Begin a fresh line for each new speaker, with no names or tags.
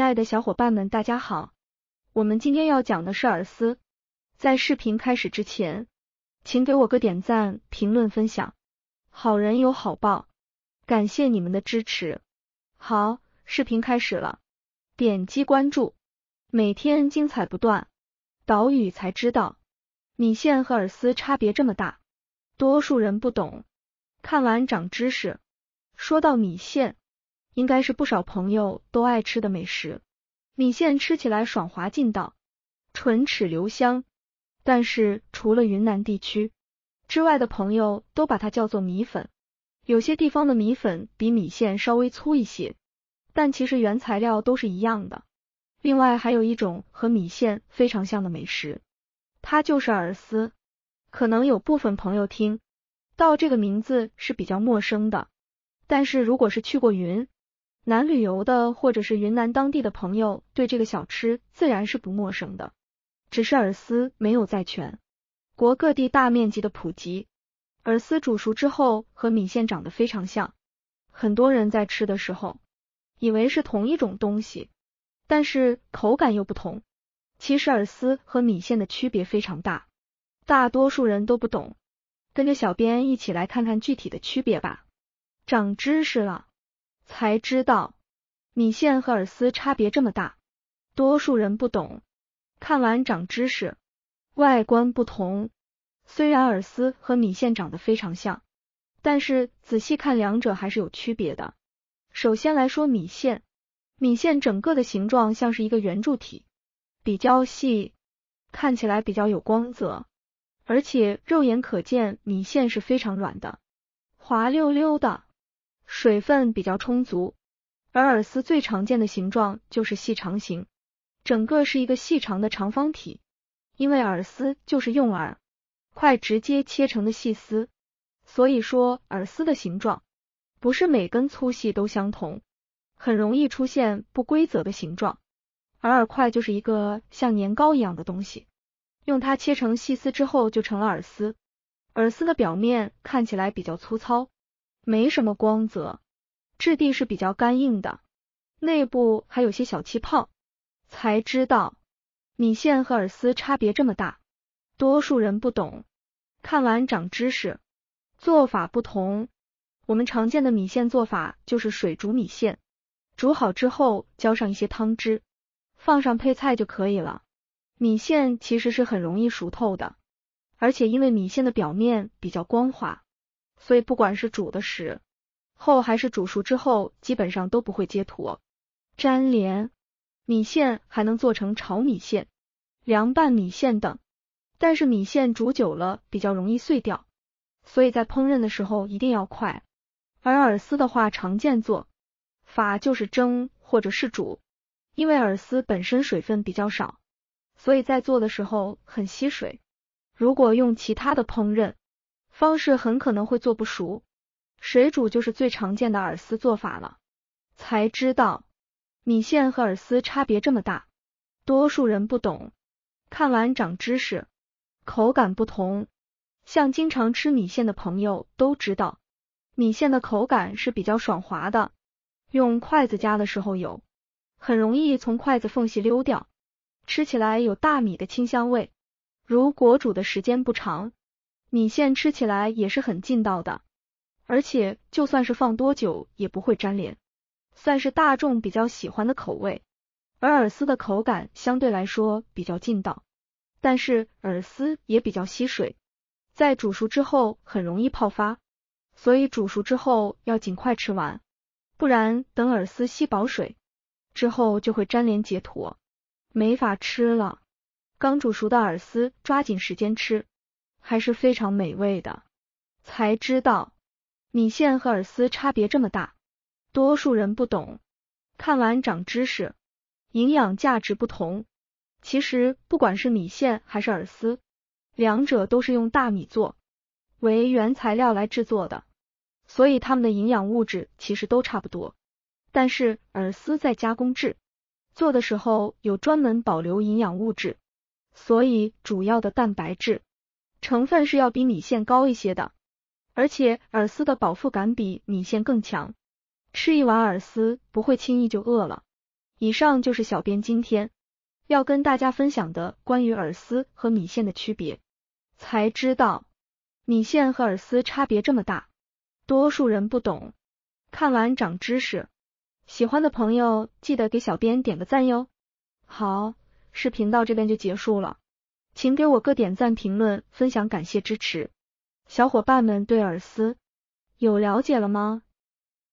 亲爱的小伙伴们，大家好！我们今天要讲的是饵丝。在视频开始之前，请给我个点赞、评论、分享，好人有好报，感谢你们的支持。好，视频开始了，点击关注，每天精彩不断。岛屿才知道，米线和饵丝差别这么大，多数人不懂，看完长知识。说到米线。应该是不少朋友都爱吃的美食，米线吃起来爽滑劲道，唇齿留香。但是除了云南地区之外的朋友，都把它叫做米粉。有些地方的米粉比米线稍微粗一些，但其实原材料都是一样的。另外，还有一种和米线非常像的美食，它就是饵丝。可能有部分朋友听到这个名字是比较陌生的，但是如果是去过云。南旅游的，或者是云南当地的朋友，对这个小吃自然是不陌生的。只是饵丝没有在全国各地大面积的普及，饵丝煮熟之后和米线长得非常像，很多人在吃的时候以为是同一种东西，但是口感又不同。其实饵丝和米线的区别非常大，大多数人都不懂。跟着小编一起来看看具体的区别吧，长知识了。才知道米线和饵丝差别这么大，多数人不懂。看完长知识，外观不同。虽然饵丝和米线长得非常像，但是仔细看两者还是有区别的。首先来说米线，米线整个的形状像是一个圆柱体，比较细，看起来比较有光泽，而且肉眼可见米线是非常软的，滑溜溜的。水分比较充足，而饵丝最常见的形状就是细长形，整个是一个细长的长方体。因为饵丝就是用饵块直接切成的细丝，所以说饵丝的形状不是每根粗细都相同，很容易出现不规则的形状。而饵块就是一个像年糕一样的东西，用它切成细丝之后就成了饵丝。饵丝的表面看起来比较粗糙。没什么光泽，质地是比较干硬的，内部还有些小气泡。才知道米线和饵丝差别这么大，多数人不懂。看完长知识，做法不同。我们常见的米线做法就是水煮米线，煮好之后浇上一些汤汁，放上配菜就可以了。米线其实是很容易熟透的，而且因为米线的表面比较光滑。所以不管是煮的时候还是煮熟之后，基本上都不会结坨粘连。米线还能做成炒米线、凉拌米线等，但是米线煮久了比较容易碎掉，所以在烹饪的时候一定要快。而饵丝的话，常见做法就是蒸或者是煮，因为饵丝本身水分比较少，所以在做的时候很吸水。如果用其他的烹饪，方式很可能会做不熟，水煮就是最常见的饵丝做法了。才知道米线和饵丝差别这么大，多数人不懂。看完长知识，口感不同，像经常吃米线的朋友都知道，米线的口感是比较爽滑的，用筷子夹的时候有，很容易从筷子缝隙溜掉，吃起来有大米的清香味。如果煮的时间不长。米线吃起来也是很劲道的，而且就算是放多久也不会粘连，算是大众比较喜欢的口味。而饵丝的口感相对来说比较劲道，但是饵丝也比较吸水，在煮熟之后很容易泡发，所以煮熟之后要尽快吃完，不然等饵丝吸饱水之后就会粘连结坨，没法吃了。刚煮熟的饵丝抓紧时间吃。还是非常美味的。才知道米线和饵丝差别这么大，多数人不懂。看完长知识，营养价值不同。其实不管是米线还是饵丝，两者都是用大米做为原材料来制作的，所以它们的营养物质其实都差不多。但是饵丝在加工制做的时候，有专门保留营养物质，所以主要的蛋白质。成分是要比米线高一些的，而且饵丝的饱腹感比米线更强，吃一碗饵丝不会轻易就饿了。以上就是小编今天要跟大家分享的关于饵丝和米线的区别。才知道米线和饵丝差别这么大，多数人不懂，看完长知识。喜欢的朋友记得给小编点个赞哟。好，视频到这边就结束了。请给我个点赞、评论、分享，感谢支持！小伙伴们对尔斯有了解了吗？